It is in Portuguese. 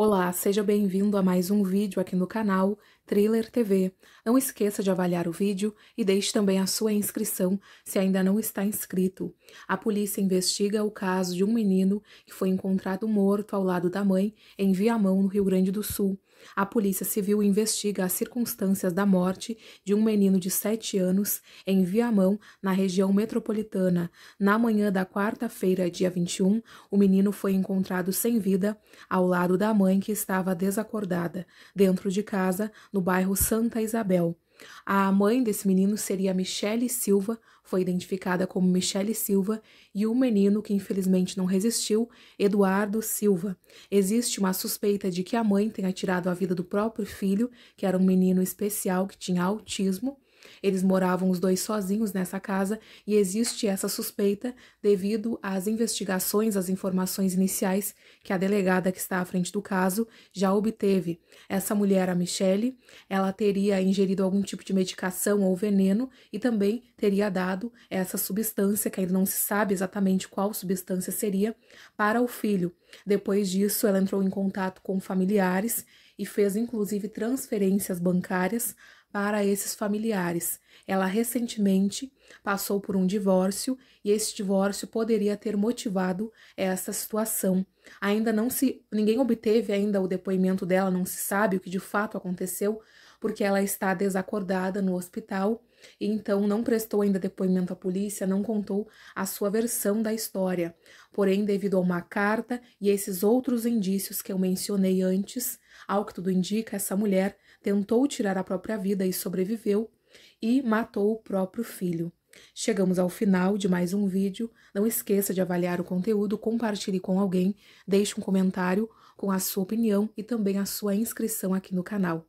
Olá, seja bem-vindo a mais um vídeo aqui no canal Thriller TV. Não esqueça de avaliar o vídeo e deixe também a sua inscrição se ainda não está inscrito. A polícia investiga o caso de um menino que foi encontrado morto ao lado da mãe em Viamão, no Rio Grande do Sul. A Polícia Civil investiga as circunstâncias da morte de um menino de 7 anos em Viamão, na região metropolitana. Na manhã da quarta-feira, dia 21, o menino foi encontrado sem vida ao lado da mãe mãe que estava desacordada, dentro de casa, no bairro Santa Isabel. A mãe desse menino seria Michele Silva, foi identificada como Michele Silva, e o menino, que infelizmente não resistiu, Eduardo Silva. Existe uma suspeita de que a mãe tenha tirado a vida do próprio filho, que era um menino especial que tinha autismo, eles moravam os dois sozinhos nessa casa e existe essa suspeita devido às investigações, às informações iniciais que a delegada que está à frente do caso já obteve. Essa mulher, a Michelle, ela teria ingerido algum tipo de medicação ou veneno e também teria dado essa substância, que ainda não se sabe exatamente qual substância seria, para o filho. Depois disso, ela entrou em contato com familiares e fez inclusive transferências bancárias para esses familiares. Ela recentemente passou por um divórcio e esse divórcio poderia ter motivado essa situação. Ainda não se ninguém obteve ainda o depoimento dela, não se sabe o que de fato aconteceu, porque ela está desacordada no hospital e então não prestou ainda depoimento à polícia, não contou a sua versão da história. Porém, devido a uma carta e esses outros indícios que eu mencionei antes, ao que tudo indica, essa mulher tentou tirar a própria vida e sobreviveu e matou o próprio filho. Chegamos ao final de mais um vídeo. Não esqueça de avaliar o conteúdo, compartilhe com alguém, deixe um comentário com a sua opinião e também a sua inscrição aqui no canal.